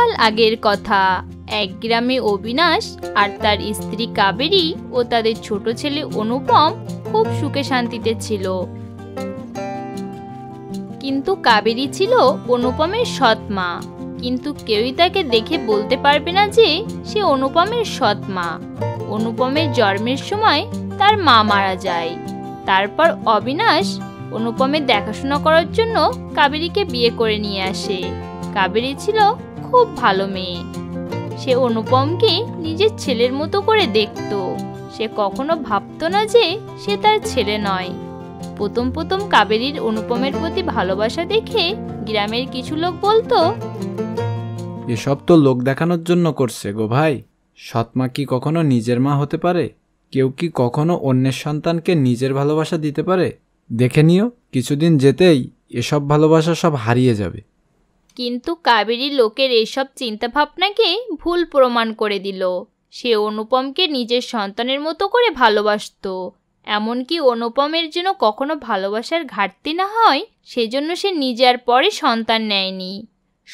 বহুকাল আগের কথা এক গ্রামে অবিনাশ আর তার স্ত্রী কাবেরী ও তাদের ছোট ছেলে অনুপম খুব সুখে শান্তিতে ছিল কিন্তু কাবেরী ছিল অনুপমের সৎ মা কিন্তু কেউই তাকে দেখে বলতে পারবে না যে সে অনুপমের সৎ মা অনুপমের জন্মের সময় তার মা মারা যায় তারপর অবিনাশ অনুপমের দেখাশোনা করার জন্য কাবেরীকে বিয়ে করে নিয়ে আসে কাবেরী ছিল খুব ভালো মেয়ে সে অনুপমকে নিজের ছেলের মতো করে দেখত সে কখনো ভাবতো না যে সে তার ছেলে নয় প্রথম প্রথম কাবেরীর অনুপমের প্রতি ভালোবাসা দেখে গ্রামের কিছু লোক বলতো এসব তো লোক দেখানোর জন্য করছে গো ভাই সৎমা কি কখনো নিজের মা হতে পারে কেউ কি কখনো অন্যের সন্তানকে নিজের ভালোবাসা দিতে পারে দেখে নিও কিছুদিন যেতেই এসব ভালোবাসা সব হারিয়ে যাবে কিন্তু কাবেরী লোকের এসব চিন্তাভাবনাকে ভুল প্রমাণ করে দিল সে অনুপমকে নিজের সন্তানের মতো করে ভালোবাসত এমনকি অনুপমের জন্য কখনো ভালোবাসার ঘাটতি না হয় সেজন্য সে নিজে আর পরে সন্তান নেয়নি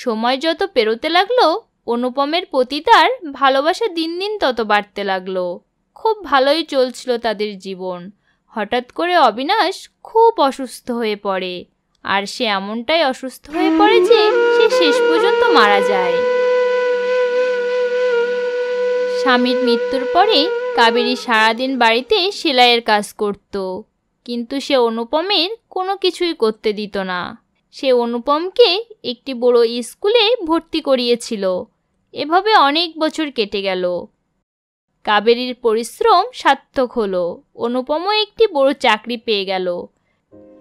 সময় যত পেরোতে লাগলো অনুপমের প্রতি তার ভালোবাসা দিন দিন তত বাড়তে লাগলো খুব ভালোই চলছিল তাদের জীবন হঠাৎ করে অবিনাশ খুব অসুস্থ হয়ে পড়ে আর সে এমনটাই অসুস্থ হয়ে পড়ে যে সে শেষ পর্যন্ত মারা যায় স্বামীর মৃত্যুর পরে কাবেরী সারাদিন বাড়িতে সেলাইয়ের কাজ করত কিন্তু সে অনুপমের কোনো কিছুই করতে দিত না সে অনুপমকে একটি বড় স্কুলে ভর্তি করিয়েছিল এভাবে অনেক বছর কেটে গেল কাবেরীর পরিশ্রম সার্থক হলো অনুপমও একটি বড় চাকরি পেয়ে গেল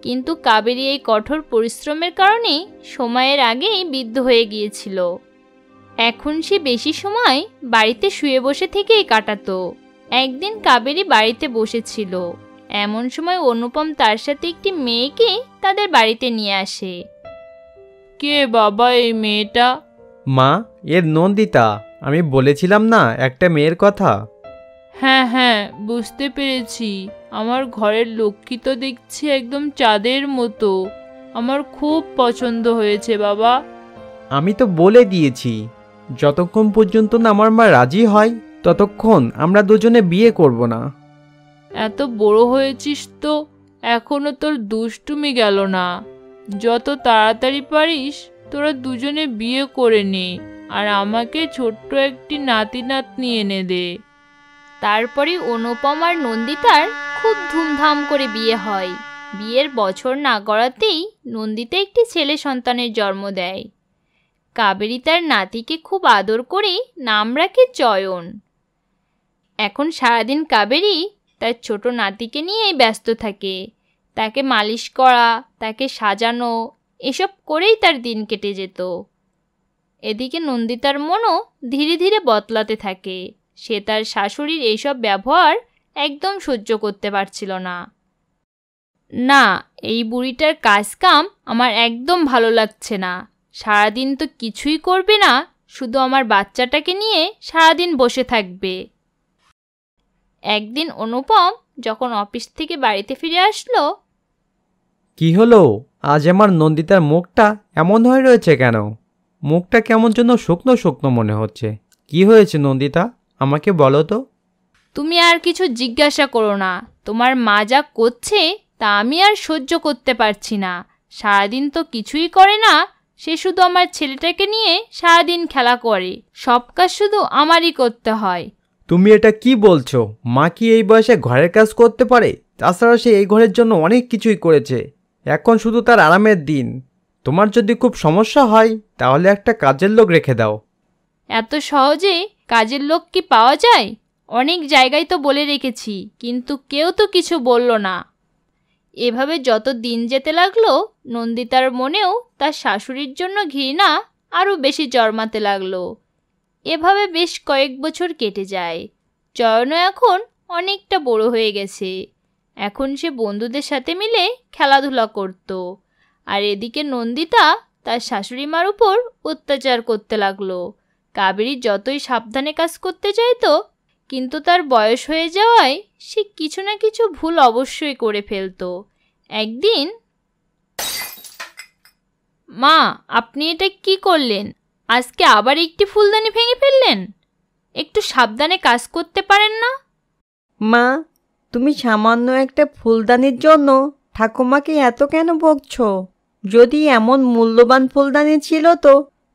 কিন্তু কাবেরী এই কঠোর পরিশ্রমের কারণে সময়ের আগেই বৃদ্ধ হয়ে গিয়েছিল এখন সে বেশি সময় বাড়িতে শুয়ে বসে থেকেই কাটাত একদিন কাবেরী বাড়িতে বসেছিল এমন সময় অনুপম তার সাথে একটি মেয়েকে তাদের বাড়িতে নিয়ে আসে কে বাবা এই মেয়েটা মা এর নন্দিতা আমি বলেছিলাম না একটা মেয়ের কথা হ্যাঁ হ্যাঁ বুঝতে পেরেছি আমার ঘরের লক্ষ্মী তো দেখছি একদম চাঁদের মতো আমার খুব পছন্দ হয়েছে বাবা আমি তো বলে দিয়েছি যতক্ষণ পর্যন্ত না আমার মা রাজি হয় ততক্ষণ আমরা দুজনে বিয়ে করব না এত বড় হয়েছিস তো এখনো তোর দুষ্টুমি গেল না যত তাড়াতাড়ি পারিস তোরা দুজনে বিয়ে করে নে আর আমাকে ছোট্ট একটি নাতি নাতনি এনে দে তারপরে অনুপম আর নন্দিতার খুব ধুমধাম করে বিয়ে হয় বিয়ের বছর না গড়াতেই নন্দিতা একটি ছেলে সন্তানের জন্ম দেয় কাবেরী তার নাতিকে খুব আদর করে নাম রাখে চয়ন এখন সারাদিন কাবেরী তার ছোট নাতিকে নিয়েই ব্যস্ত থাকে তাকে মালিশ করা তাকে সাজানো এসব করেই তার দিন কেটে যেত এদিকে নন্দিতার মনও ধীরে ধীরে বদলাতে থাকে সে তার শাশুড়ির এইসব ব্যবহার একদম সহ্য করতে পারছিল না না এই বুড়িটার কাজ কাম আমার একদম ভালো লাগছে না সারাদিন তো কিছুই করবে না শুধু আমার বাচ্চাটাকে নিয়ে সারাদিন বসে থাকবে একদিন অনুপম যখন অফিস থেকে বাড়িতে ফিরে আসলো কি হলো আজ আমার নন্দিতার মুখটা এমন হয়ে রয়েছে কেন মুখটা কেমন জন্য শুকনো শুকনো মনে হচ্ছে কি হয়েছে নন্দিতা আমাকে বলো তো তুমি আর কিছু জিজ্ঞাসা করো না তোমার মা যা করছে তা আমি আর সহ্য করতে পারছি না সারাদিন তো কিছুই করে না সে শুধু আমার ছেলেটাকে নিয়ে সারাদিন খেলা করে সব কাজ শুধু আমারই করতে হয় তুমি এটা কি বলছো মা কি এই বয়সে ঘরের কাজ করতে পারে তাছাড়া সে এই ঘরের জন্য অনেক কিছুই করেছে এখন শুধু তার আরামের দিন তোমার যদি খুব সমস্যা হয় তাহলে একটা কাজের লোক রেখে দাও এত সহজে কাজের লোক কি পাওয়া যায় অনেক জায়গায় তো বলে রেখেছি কিন্তু কেউ তো কিছু বলল না এভাবে যত দিন যেতে লাগলো নন্দিতার মনেও তার শাশুড়ির জন্য ঘৃণা আরও বেশি জন্মাতে লাগলো এভাবে বেশ কয়েক বছর কেটে যায় চয়নও এখন অনেকটা বড় হয়ে গেছে এখন সে বন্ধুদের সাথে মিলে খেলাধুলা করত আর এদিকে নন্দিতা তার শাশুড়ি মার উপর অত্যাচার করতে লাগলো কাবেরি যতই সাবধানে কাজ করতে চাইতো কিন্তু তার বয়স হয়ে যাওয়ায় সে কিছু না কিছু ভুল অবশ্যই করে ফেলত একদিন মা আপনি এটা কি করলেন আজকে আবার একটি ফুলদানি ভেঙে ফেললেন একটু সাবধানে কাজ করতে পারেন না মা তুমি সামান্য একটা ফুলদানির জন্য ঠাকুমাকে এত কেন বকছ যদি এমন মূল্যবান ফুলদানি ছিল তো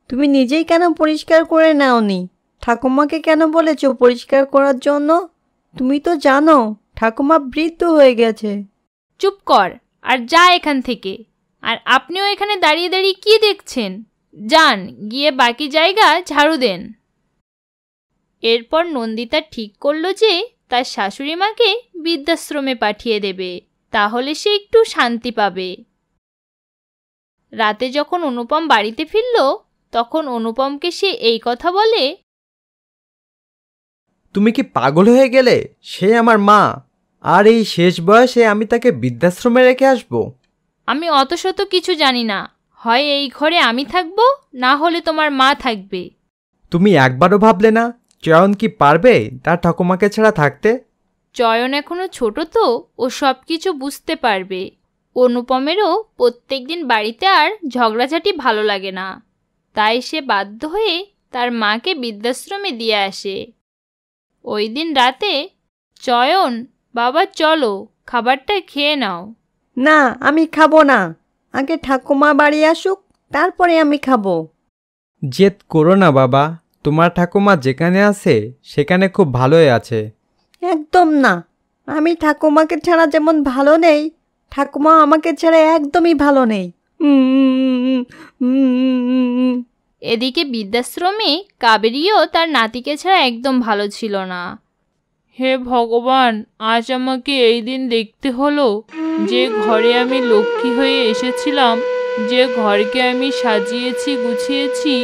তুমি নিজেই কেন পরিষ্কার করে নাওনি ঠাকুমাকে কেন বলেছ পরিষ্কার করার জন্য তুমি তো জানো ঠাকুমা বৃদ্ধ হয়ে গেছে চুপ কর আর যা এখান থেকে আর আপনিও এখানে দাঁড়িয়ে দাঁড়িয়ে কি দেখছেন যান গিয়ে বাকি জায়গা ঝাড়ু দেন এরপর নন্দিতা ঠিক করলো যে তার শাশুড়ি মাকে বৃদ্ধাশ্রমে পাঠিয়ে দেবে তাহলে সে একটু শান্তি পাবে রাতে যখন অনুপম বাড়িতে ফিরল তখন অনুপমকে সে এই কথা বলে তুমি কি পাগল হয়ে গেলে সে আমার মা আর এই শেষ বয়সে আমি তাকে বৃদ্ধাশ্রমে রেখে আসব আমি অত শত কিছু জানি না হয় এই ঘরে আমি থাকব না হলে তোমার মা থাকবে তুমি একবারও ভাবলে না চয়ন কি পারবে তার ঠাকুমাকে ছাড়া থাকতে চয়ন এখনো ছোট তো ও সব কিছু বুঝতে পারবে অনুপমেরও প্রত্যেক দিন বাড়িতে আর ঝগড়াঝাটি ভালো লাগে না তাই সে বাধ্য হয়ে তার মাকে বৃদ্ধাশ্রমে দিয়ে আসে ওই দিন রাতে চয়ন বাবা চলো খাবারটা খেয়ে নাও না আমি খাবো না আগে ঠাকুমা বাড়ি আসুক তারপরে আমি খাবো জেদ করো না বাবা তোমার ঠাকুমা যেখানে আছে সেখানে খুব ভালোই আছে একদম না আমি ঠাকুমাকে ছাড়া যেমন ভালো নেই ঠাকুমা আমাকে ছাড়া একদমই ভালো নেই এদিকে বৃদ্ধাশ্রমে কাবেরিও তার নাতিকে ছাড়া একদম ভালো ছিল না হে ভগবান আজ আমাকে এই দিন দেখতে হলো যে ঘরে আমি লক্ষ্মী হয়ে এসেছিলাম যে ঘরকে আমি সাজিয়েছি গুছিয়েছি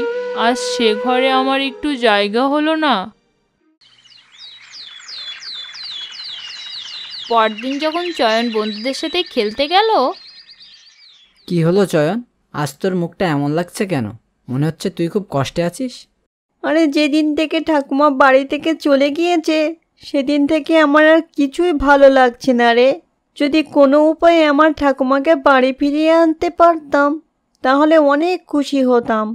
আজ সে ঘরে আমার একটু জায়গা হলো না পরদিন যখন চয়ন বন্ধুদের সাথে খেলতে গেল কি হলো চয়ন আজ তোর মুখটা এমন লাগছে কেন মনে হচ্ছে তুই খুব কষ্টে আছিস আরে যেদিন থেকে ঠাকুমা বাড়ি থেকে চলে গিয়েছে সেদিন থেকে আমার আর কিছুই ভালো লাগছে না রে যদি কোনো উপায়ে আমার ঠাকুমাকে বাড়ি ফিরিয়ে আনতে পারতাম তাহলে অনেক খুশি হতাম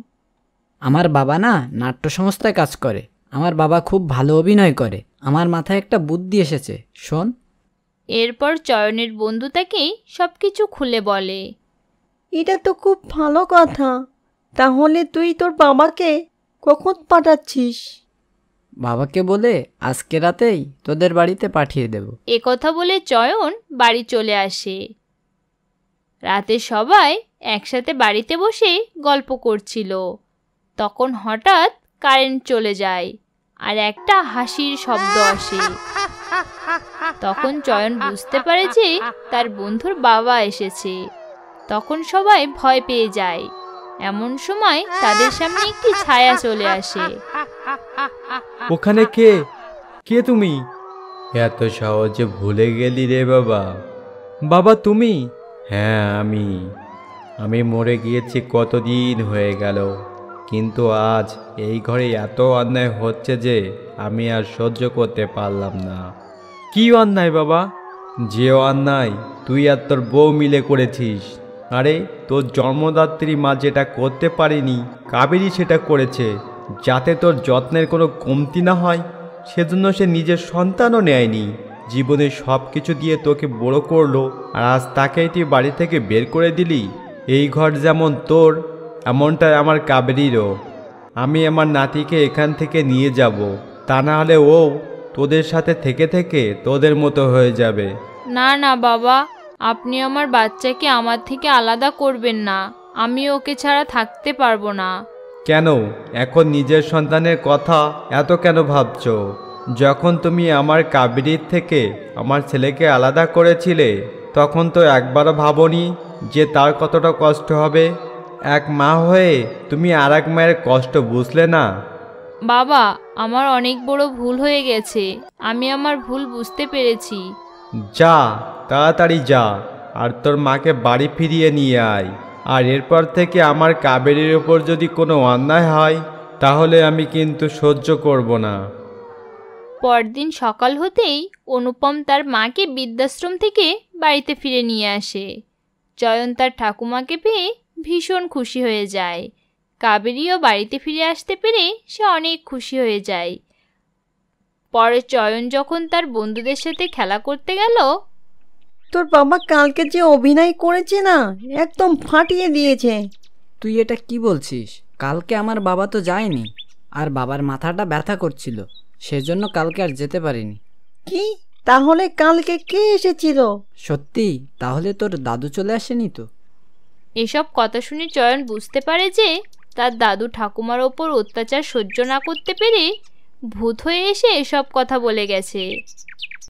আমার বাবা না নাট্য সংস্থায় কাজ করে আমার বাবা খুব ভালো অভিনয় করে আমার মাথায় একটা বুদ্ধি এসেছে শোন এরপর চয়নের বন্ধু তাকেই সব কিছু খুলে বলে এটা তো খুব ভালো কথা তাহলে তুই তোর বাবাকে কখন পাঠাচ্ছিস বাবাকে বলে আজকে রাতেই তোদের বাড়িতে পাঠিয়ে দেব এ কথা বলে চয়ন বাড়ি চলে আসে রাতে সবাই একসাথে বাড়িতে বসে গল্প করছিল তখন হঠাৎ কারেন্ট চলে যায় আর একটা হাসির শব্দ আসে তখন চয়ন বুঝতে পারে যে তার বন্ধুর বাবা এসেছে তখন সবাই ভয় পেয়ে যায় এমন সময় তাদের সামনে একটি ছায়া চলে আসে ওখানে কে কে তুমি এত সহজে ভুলে গেলি রে বাবা বাবা তুমি হ্যাঁ আমি আমি মরে গিয়েছি কতদিন হয়ে গেল কিন্তু আজ এই ঘরে এত অন্যায় হচ্ছে যে আমি আর সহ্য করতে পারলাম না কি অন্যায় বাবা যে অন্যায় তুই আর তোর বউ মিলে করেছিস আরে তোর জন্মদাত্রী মা যেটা করতে পারেনি কাবেরই সেটা করেছে যাতে তোর যত্নের কোনো কমতি না হয় সেজন্য সে নিজের সন্তানও নেয়নি জীবনে সব কিছু দিয়ে তোকে বড় করলো আর আজ তাকে এটি বাড়ি থেকে বের করে দিলি এই ঘর যেমন তোর এমনটাই আমার কাবেরিরও আমি আমার নাতিকে এখান থেকে নিয়ে যাব তা না হলে ও তোদের সাথে থেকে থেকে তোদের মতো হয়ে যাবে না না বাবা আপনি আমার বাচ্চাকে আমার থেকে আলাদা করবেন না আমি ওকে ছাড়া থাকতে পারবো না কেন এখন নিজের সন্তানের কথা এত কেন ভাবছ যখন তুমি আমার কাবেরীর থেকে আমার ছেলেকে আলাদা করেছিলে তখন তো একবারও ভাবনি যে তার কতটা কষ্ট হবে এক মা হয়ে তুমি আর এক মায়ের কষ্ট বুঝলে না বাবা আমার অনেক বড় ভুল হয়ে গেছে আমি আমার ভুল বুঝতে পেরেছি যা তাড়াতাড়ি যা আর তোর মাকে বাড়ি ফিরিয়ে নিয়ে আয় আর এরপর থেকে আমার কাবেরীর ওপর যদি কোনো অন্যায় হয় তাহলে আমি কিন্তু সহ্য করব না পরদিন সকাল হতেই অনুপম তার মাকে বৃদ্ধাশ্রম থেকে বাড়িতে ফিরে নিয়ে আসে জয়ন তার ঠাকুমাকে পেয়ে ভীষণ খুশি হয়ে যায় কাবেরীও বাড়িতে ফিরে আসতে পেরে সে অনেক খুশি হয়ে যায় পরে চয়ন যখন তার বন্ধুদের সাথে খেলা করতে গেল তোর বাবা কালকে যে অভিনয় করেছে না একদম ফাটিয়ে দিয়েছে তুই এটা কি বলছিস কালকে আমার বাবা তো যায়নি আর বাবার মাথাটা ব্যথা করছিল সেজন্য কালকে আর যেতে পারিনি কি তাহলে কালকে কে এসেছিল সত্যি তাহলে তোর দাদু চলে আসেনি তো এসব কথা শুনে চয়ন বুঝতে পারে যে তার দাদু ঠাকুমার ওপর অত্যাচার সহ্য না করতে পেরে ভূত হয়ে এসে এসব কথা বলে গেছে